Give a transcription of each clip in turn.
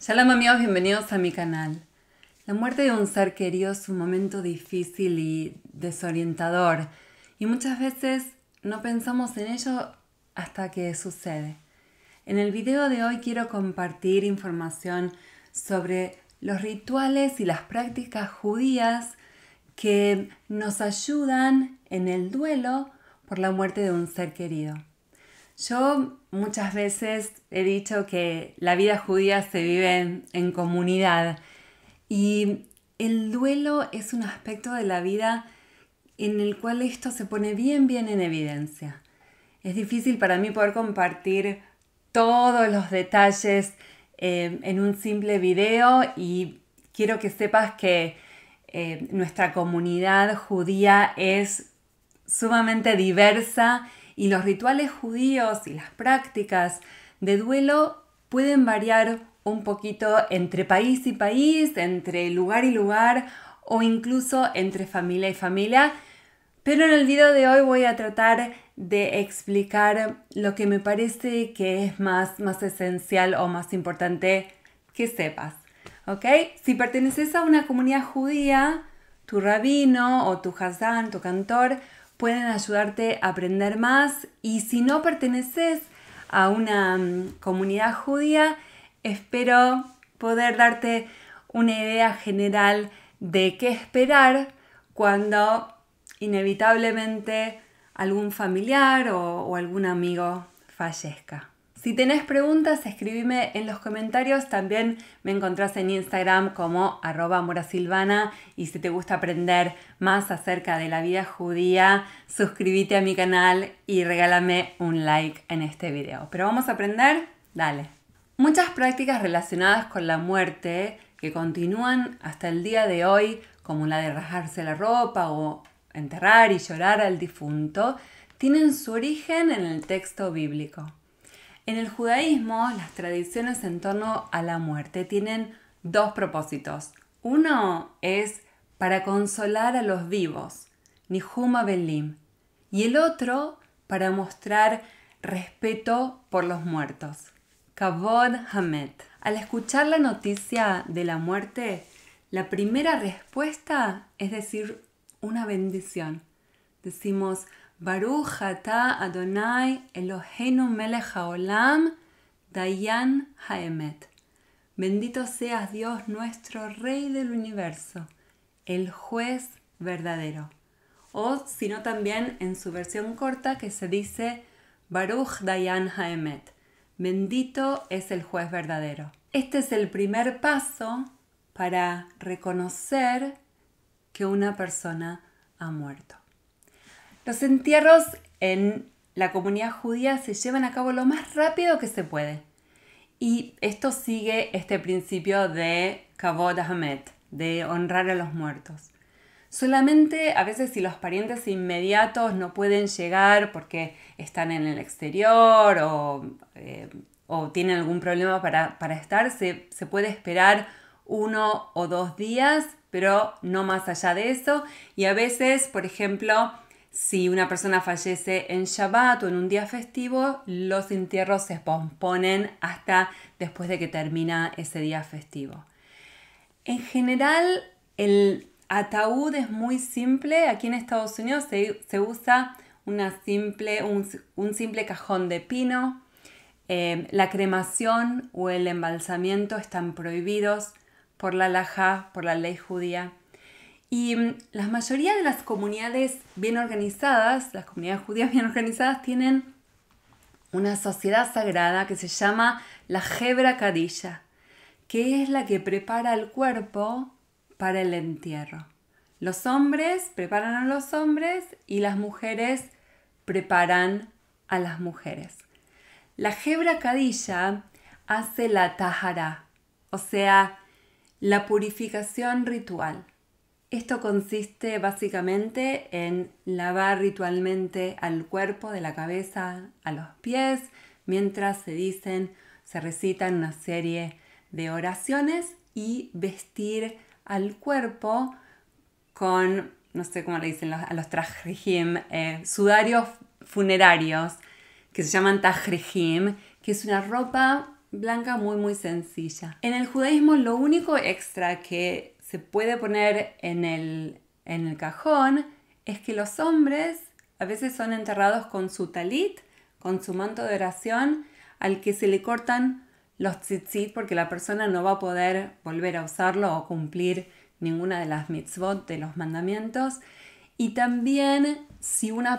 Shalom amigos, bienvenidos a mi canal. La muerte de un ser querido es un momento difícil y desorientador y muchas veces no pensamos en ello hasta que sucede. En el video de hoy quiero compartir información sobre los rituales y las prácticas judías que nos ayudan en el duelo por la muerte de un ser querido. Yo muchas veces he dicho que la vida judía se vive en, comunidad y el duelo es un aspecto de la vida en el cual esto se pone bien, bien en evidencia. Es difícil para mí poder compartir todos los detalles eh, en un simple video y quiero que sepas que eh, nuestra comunidad judía es sumamente diversa y los rituales judíos y las prácticas de duelo pueden variar un poquito entre país y país, entre lugar y lugar o incluso entre familia y familia. Pero en el video de hoy voy a tratar de explicar lo que me parece que es más, esencial o más importante que sepas. ¿Ok? Si perteneces a una comunidad judía, tu rabino o tu hazán, tu cantor, pueden ayudarte a aprender más y si no perteneces a una mm, comunidad judía, espero poder darte una idea general de qué esperar cuando inevitablemente algún familiar o, algún amigo fallezca. Si tenés preguntas, escribime en los comentarios. También me encontrás en Instagram como arroba morasilvana. Y si te gusta aprender más acerca de la vida judía, suscríbete a mi canal y regálame un like en este video. Pero vamos a aprender, dale. Muchas prácticas relacionadas con la muerte que continúan hasta el día de hoy, como la de rajarse la ropa o enterrar y llorar al difunto, tienen su origen en el texto bíblico. En el judaísmo, las tradiciones en torno a la muerte tienen dos propósitos. Uno es para consolar a los vivos, Nihuma Belim, y el otro para mostrar respeto por los muertos, Kavod Hamet. Al escuchar la noticia de la muerte, la primera respuesta es decir una bendición. Decimos Baruch ata Adonai Eloheinu melech haolam Dayan haemet. Bendito seas Dios nuestro Rey del universo, el juez verdadero. O sino también en su versión corta que se dice Baruch Dayan haemet. Bendito es el juez verdadero. Este es el primer paso para reconocer que una persona ha muerto. Los entierros en la comunidad judía se llevan a cabo lo más rápido que se puede. Y esto sigue este principio de Kavod Ahmed, de honrar a los muertos. Solamente a veces si los parientes inmediatos no pueden llegar porque están en el exterior o, eh, tienen algún problema para, estar, se, se puede esperar uno o dos días, pero no más allá de eso. Y a veces, por ejemplo, si una persona fallece en Shabbat o en un día festivo, los entierros se posponen hasta después de que termina ese día festivo. En general, el ataúd es muy simple. Aquí en Estados Unidos se, usa un, simple cajón de pino. Em, la cremación o el embalsamiento están prohibidos por la laja, por la ley judía. Y mm, la mayoría de las comunidades bien organizadas, las comunidades judías bien organizadas, tienen una sociedad sagrada que se llama la Hebra Kadisha, que es la que prepara el cuerpo para el entierro. Los hombres preparan a los hombres y las mujeres preparan a las mujeres. La Hebra Kadisha hace la Tahara, o sea, la purificación ritual. Esto consiste básicamente en lavar ritualmente al cuerpo de la cabeza a los pies mientras se dicen, se recitan una serie de oraciones y vestir al cuerpo con, no sé cómo le dicen a los tajrejim, eh, sudarios funerarios que se llaman tajrejim, que es una ropa blanca muy muy sencilla. En el judaísmo lo único extra que se puede poner en el, cajón es que los hombres a veces son enterrados con su talit, con su manto de oración, al que se le cortan los tzitzit porque la persona no va a poder volver a usarlo o cumplir ninguna de las mitzvot, de los mandamientos. Y también si una,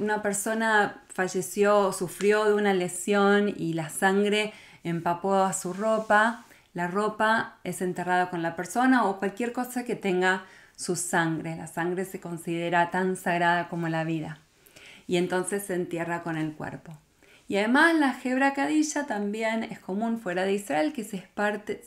una persona falleció o sufrió de una lesión y la sangre empapó a su ropa, la ropa es enterrada con la persona o cualquier cosa que tenga su sangre. La sangre se considera tan sagrada como la vida. Y entonces se entierra con el cuerpo. Y además la hebra cadilla también es común fuera de Israel que se,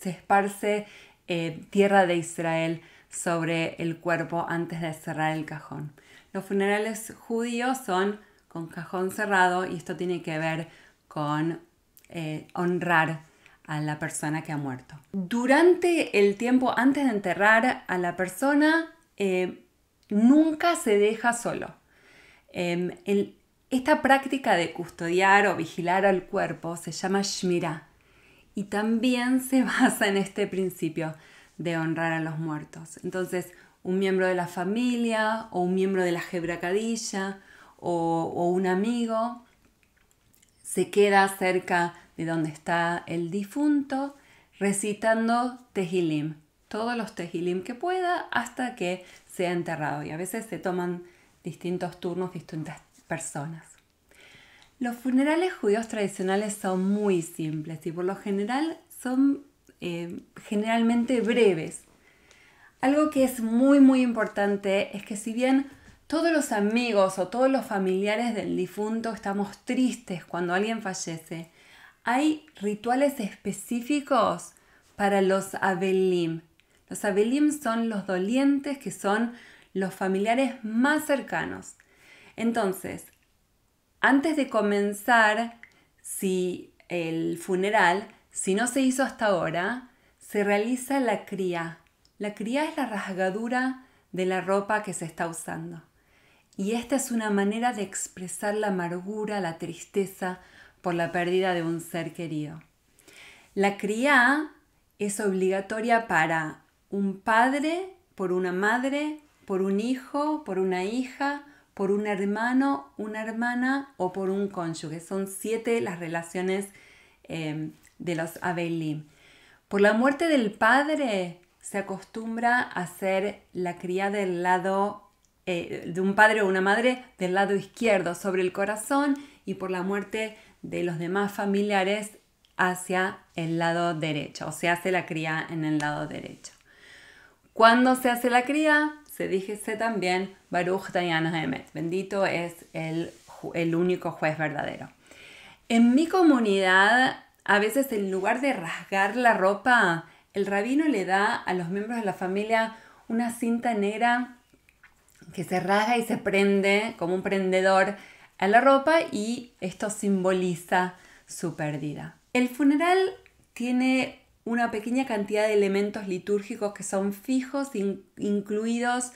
se esparce eh, tierra de Israel sobre el cuerpo antes de cerrar el cajón. Los funerales judíos son con cajón cerrado y esto tiene que ver con eh, honrar a la persona que ha muerto. Durante el tiempo antes de enterrar a la persona, eh, nunca se deja solo. Em, esta práctica de custodiar o vigilar al cuerpo se llama Shmira y también se basa en este principio de honrar a los muertos. Entonces, un miembro de la familia o un miembro de la jebracadilla o un amigo se queda cerca de donde está el difunto, recitando tejilim, todos los tejilim que pueda hasta que sea enterrado. Y a veces se toman distintos turnos, distintas personas. Los funerales judíos tradicionales son muy simples y por lo general son eh, generalmente breves. Algo que es muy muy importante es que si bien todos los amigos o todos los familiares del difunto estamos tristes cuando alguien fallece, hay rituales específicos para los Abelim. Los Abelim son los dolientes que son los familiares más cercanos. Entonces, antes de comenzar, si el funeral, si no se hizo hasta ahora, se realiza la cría. La cría es la rasgadura de la ropa que se está usando. Y esta es una manera de expresar la amargura, la tristeza, por la pérdida de un ser querido. La cría es obligatoria para un padre, por una madre, por un hijo, por una hija, por un hermano, una hermana o por un cónyuge. Son siete las relaciones em, de los Abelim. Por la muerte del padre se acostumbra a hacer la cría del lado eh, de un padre o una madre del lado izquierdo sobre el corazón y por la muerte de los demás familiares hacia el lado derecho, o se hace la cría en el lado derecho. Cuando se hace la cría, se dice también Baruch Dayan Ha-Hemet. bendito es el, el único juez verdadero. En mi comunidad, a veces en lugar de rasgar la ropa, el rabino le da a los miembros de la familia una cinta negra que se rasga y se prende como un prendedor la ropa y esto simboliza su pérdida. El funeral tiene una pequeña cantidad de elementos litúrgicos que son fijos, incluidos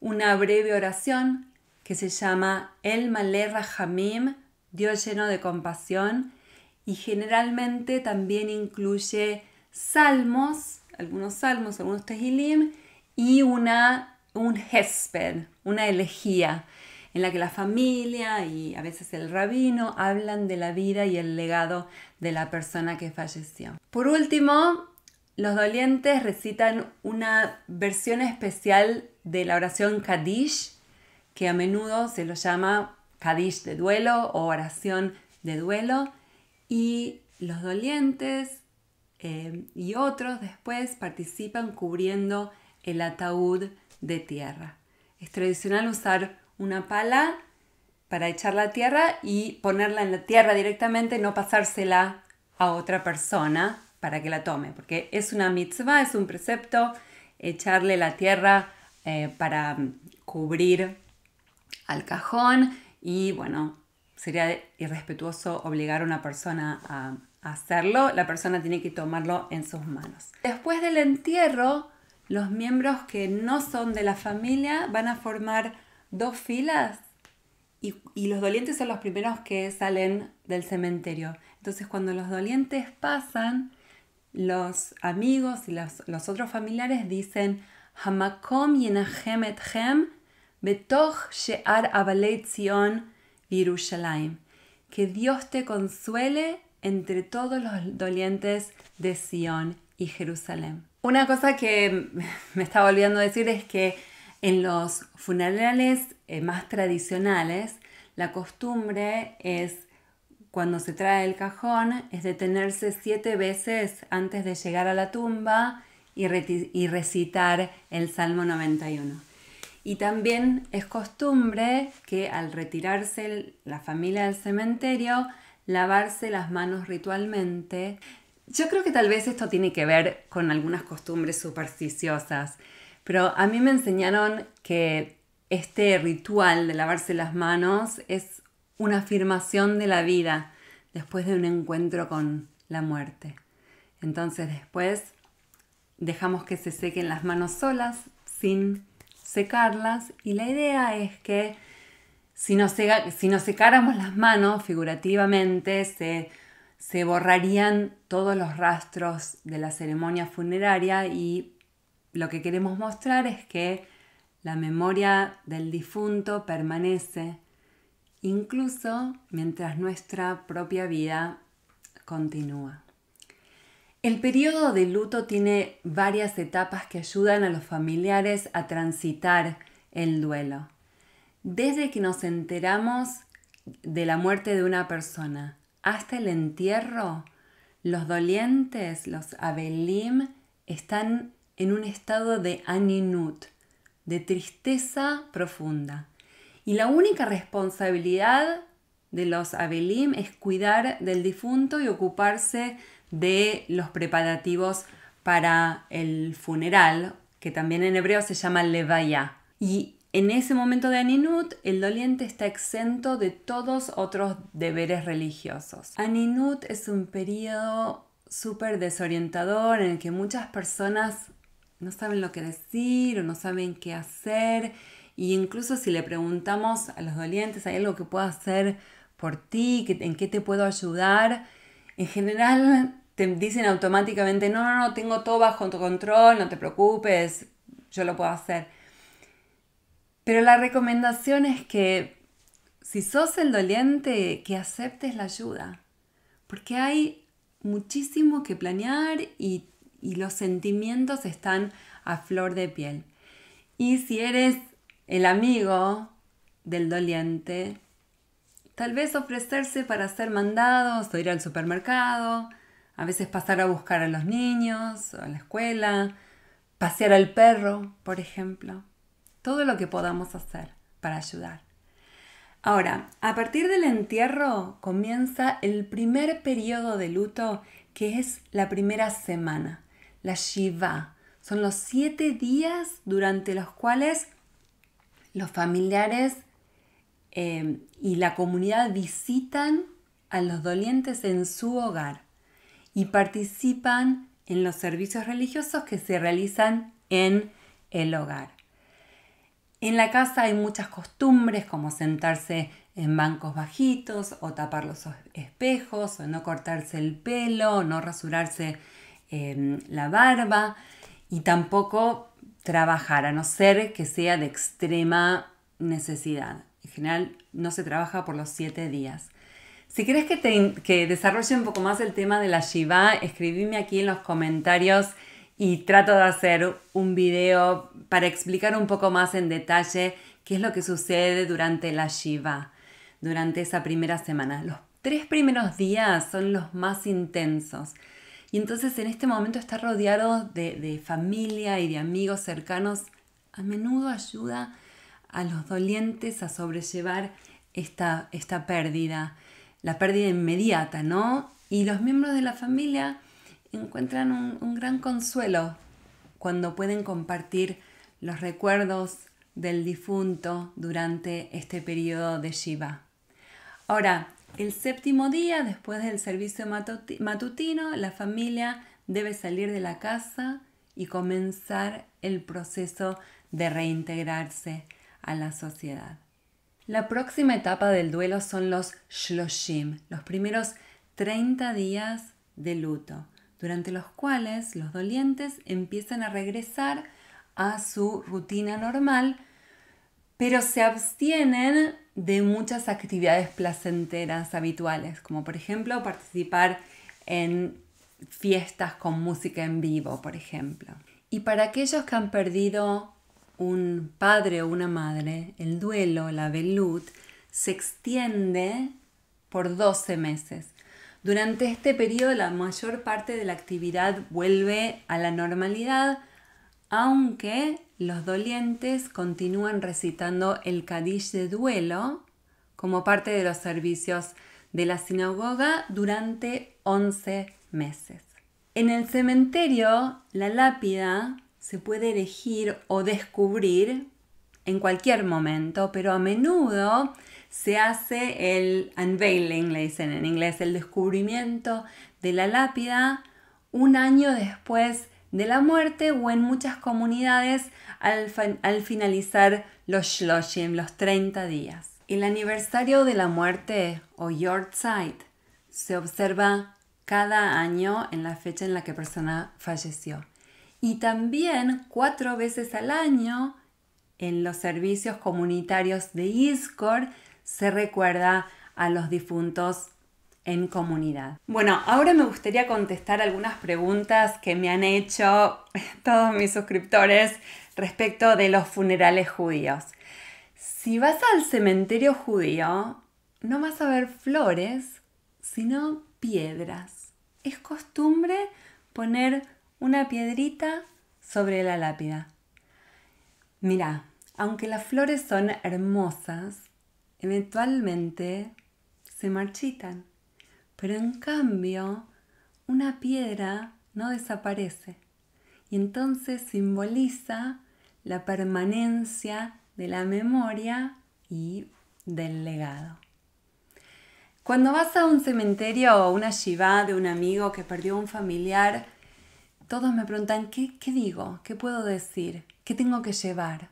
una breve oración que se llama El Maler Rahamim, Dios lleno de compasión, y generalmente también incluye salmos, algunos salmos, algunos tejilim, y una, un hesper, una elegía en la que la familia y a veces el rabino hablan de la vida y el legado de la persona que falleció. Por último, los dolientes recitan una versión especial de la oración Kadish, que a menudo se lo llama Kadish de duelo o oración de duelo, y los dolientes eh, y otros después participan cubriendo el ataúd de tierra. Es tradicional usar una pala para echar la tierra y ponerla en la tierra directamente, no pasársela a otra persona para que la tome, porque es una mitzvah, es un precepto, echarle la tierra eh, para cubrir al cajón y bueno, sería irrespetuoso obligar a una persona a hacerlo, la persona tiene que tomarlo en sus manos. Después del entierro, los miembros que no son de la familia van a formar dos filas y, los dolientes son los primeros que salen del cementerio. Entonces cuando los dolientes pasan, los amigos y los, otros familiares dicen, Hamakom Que Dios te consuele entre todos los dolientes de Sion y Jerusalén. Una cosa que me estaba olvidando decir es que en los funerales eh, más tradicionales, la costumbre es, cuando se trae el cajón, es detenerse siete veces antes de llegar a la tumba y, recitar el Salmo 91. Y también es costumbre que al retirarse la familia del cementerio, lavarse las manos ritualmente. Yo creo que tal vez esto tiene que ver con algunas costumbres supersticiosas. Pero a mí me enseñaron que este ritual de lavarse las manos es una afirmación de la vida después de un encuentro con la muerte. Entonces después dejamos que se sequen las manos solas sin secarlas y la idea es que si nos, si secáramos las manos figurativamente se, se borrarían todos los rastros de la ceremonia funeraria y lo que queremos mostrar es que la memoria del difunto permanece incluso mientras nuestra propia vida continúa. El periodo de luto tiene varias etapas que ayudan a los familiares a transitar el duelo. Desde que nos enteramos de la muerte de una persona hasta el entierro, los dolientes, los abelim, están en un estado de aninut, de tristeza profunda. Y la única responsabilidad de los Abelim es cuidar del difunto y ocuparse de los preparativos para el funeral, que también en hebreo se llama levaya. Y en ese momento de Aninut, el doliente está exento de todos otros deberes religiosos. Aninut es un periodo súper desorientador en el que muchas personas no saben lo que decir o no saben qué hacer. Y incluso si le preguntamos a los dolientes, ¿hay algo que puedo hacer por ti? ¿En qué te puedo ayudar? En general te dicen automáticamente, no, no, no, tengo todo bajo tu control, no te preocupes, yo lo puedo hacer. Pero la recomendación es que si sos el doliente, que aceptes la ayuda, porque hay muchísimo que planear y y los sentimientos están a flor de piel. Y si eres el amigo del doliente, tal vez ofrecerse para ser mandados o ir al supermercado, a veces pasar a buscar a los niños o a la escuela, pasear al perro, por ejemplo. Todo lo que podamos hacer para ayudar. Ahora, a partir del entierro comienza el primer periodo de luto, que es la primera semana la Shiva. Son los siete días durante los cuales los familiares eh, y la comunidad visitan a los dolientes en su hogar y participan en los servicios religiosos que se realizan en el hogar. En la casa hay muchas costumbres como sentarse en bancos bajitos o tapar los espejos o no cortarse el pelo, no rasurarse la barba y tampoco trabajar, a no ser que sea de extrema necesidad. En general no se trabaja por los siete días. Si quieres que, te, desarrolle un poco más el tema de la Shiva, escribime aquí en los comentarios y trato de hacer un video para explicar un poco más en detalle qué es lo que sucede durante la Shiva, durante esa primera semana. Los tres primeros días son los más intensos. Y entonces en este momento estar rodeado de, familia y de amigos cercanos a menudo ayuda a los dolientes a sobrellevar esta, esta pérdida, la pérdida inmediata, ¿no? Y los miembros de la familia encuentran un, un gran consuelo cuando pueden compartir los recuerdos del difunto durante este periodo de Shiva. Ahora, el séptimo día, después del servicio matutino, la familia debe salir de la casa y comenzar el proceso de reintegrarse a la sociedad. La próxima etapa del duelo son los shloshim, los primeros 30 días de luto, durante los cuales los dolientes empiezan a regresar a su rutina normal pero se abstienen de muchas actividades placenteras habituales, como por ejemplo participar en fiestas con música en vivo, por ejemplo. Y para aquellos que han perdido un padre o una madre, el duelo, la velut, se extiende por 12 meses. Durante este periodo la mayor parte de la actividad vuelve a la normalidad, aunque los dolientes continúan recitando el Kadish de duelo como parte de los servicios de la sinagoga durante 11 meses. En el cementerio, la lápida se puede elegir o descubrir en cualquier momento, pero a menudo se hace el unveiling, le dicen en inglés, el descubrimiento de la lápida un año después de la muerte o en muchas comunidades al, finalizar los shloshim, los 30 días. El aniversario de la muerte o Yortzeit se observa cada año en la fecha en la que persona falleció y también cuatro veces al año en los servicios comunitarios de ISCOR se recuerda a los difuntos en comunidad. Bueno, ahora me gustaría contestar algunas preguntas que me han hecho todos mis suscriptores respecto de los funerales judíos. Si vas al cementerio judío, no vas a ver flores, sino piedras. Es costumbre poner una piedrita sobre la lápida. Mira, aunque las flores son hermosas, eventualmente se marchitan. Pero en cambio, una piedra no desaparece y entonces simboliza la permanencia de la memoria y del legado. Cuando vas a un cementerio o una shiva de un amigo que perdió un familiar, todos me preguntan, ¿qué, ¿qué, digo? ¿Qué puedo decir? ¿Qué tengo que llevar?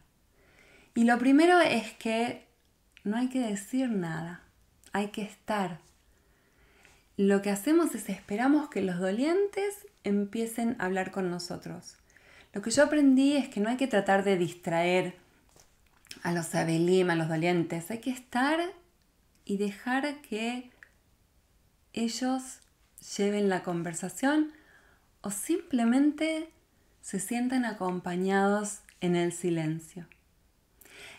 Y lo primero es que no hay que decir nada, hay que estar, lo que hacemos es esperamos que los dolientes empiecen a hablar con nosotros. Lo que yo aprendí es que no hay que tratar de distraer a los abelim, a los dolientes. Hay que estar y dejar que ellos lleven la conversación o simplemente se sientan acompañados en el silencio.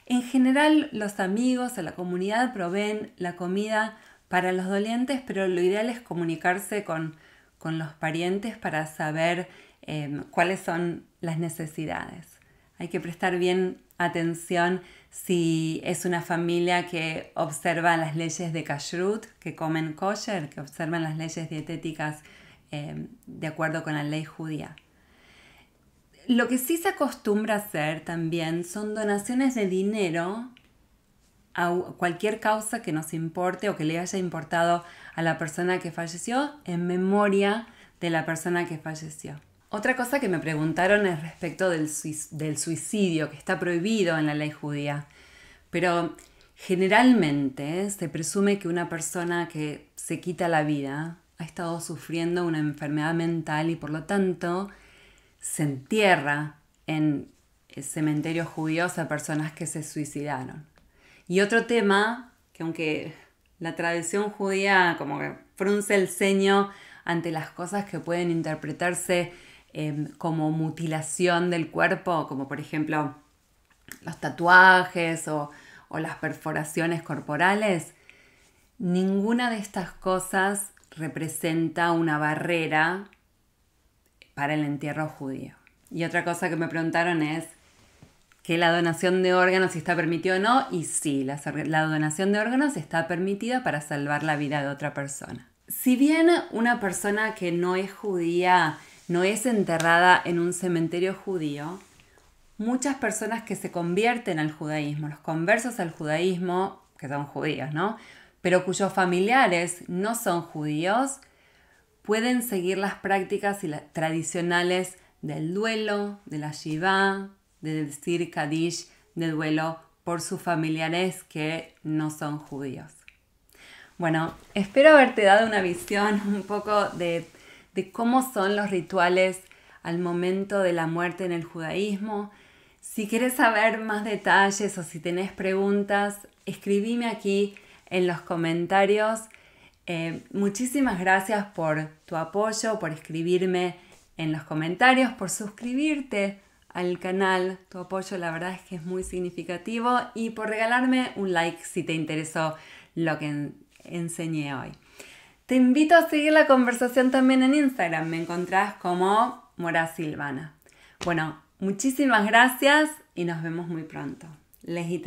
En general, los amigos o la comunidad proveen la comida para los dolientes, pero lo ideal es comunicarse con, los parientes para saber em, cuáles son las necesidades. Hay que prestar bien atención si es una familia que observa las leyes de kashrut, que comen kosher, que observan las leyes dietéticas em, de acuerdo con la ley judía. Lo que sí se acostumbra a hacer también son donaciones de dinero a cualquier causa que nos importe o que le haya importado a la persona que falleció en memoria de la persona que falleció. Otra cosa que me preguntaron es respecto del, suicidio, que está prohibido en la ley judía. Pero generalmente se presume que una persona que se quita la vida ha estado sufriendo una enfermedad mental y por lo tanto se entierra en cementerios judíos a personas que se suicidaron. Y otro tema, que aunque la tradición judía como que frunce el ceño ante las cosas que pueden interpretarse em, como mutilación del cuerpo, como por ejemplo los tatuajes o las perforaciones corporales, ninguna de estas cosas representa una barrera para el entierro judío. Y otra cosa que me preguntaron es, que la donación de órganos si está permitida o no, y sí, la, donación de órganos está permitida para salvar la vida de otra persona. Si bien una persona que no es judía no es enterrada en un cementerio judío, muchas personas que se convierten al judaísmo, los conversos al judaísmo, que son judíos, ¿no? Pero cuyos familiares no son judíos, pueden seguir las prácticas tradicionales del duelo, de la shiva, de decir Kadish de duelo por sus familiares que no son judíos. Bueno, espero haberte dado una visión un poco de, cómo son los rituales al momento de la muerte en el judaísmo. Si quieres saber más detalles o si tenés preguntas, escribime aquí en los comentarios. Eh, muchísimas gracias por tu apoyo, por escribirme en los comentarios, por suscribirte al canal. Tu apoyo la verdad es que es muy significativo y por regalarme un like si te interesó lo que enseñé hoy. Te invito a seguir la conversación también en Instagram. Me encontrás como Mora Silvana. Bueno, muchísimas gracias y nos vemos muy pronto. Les y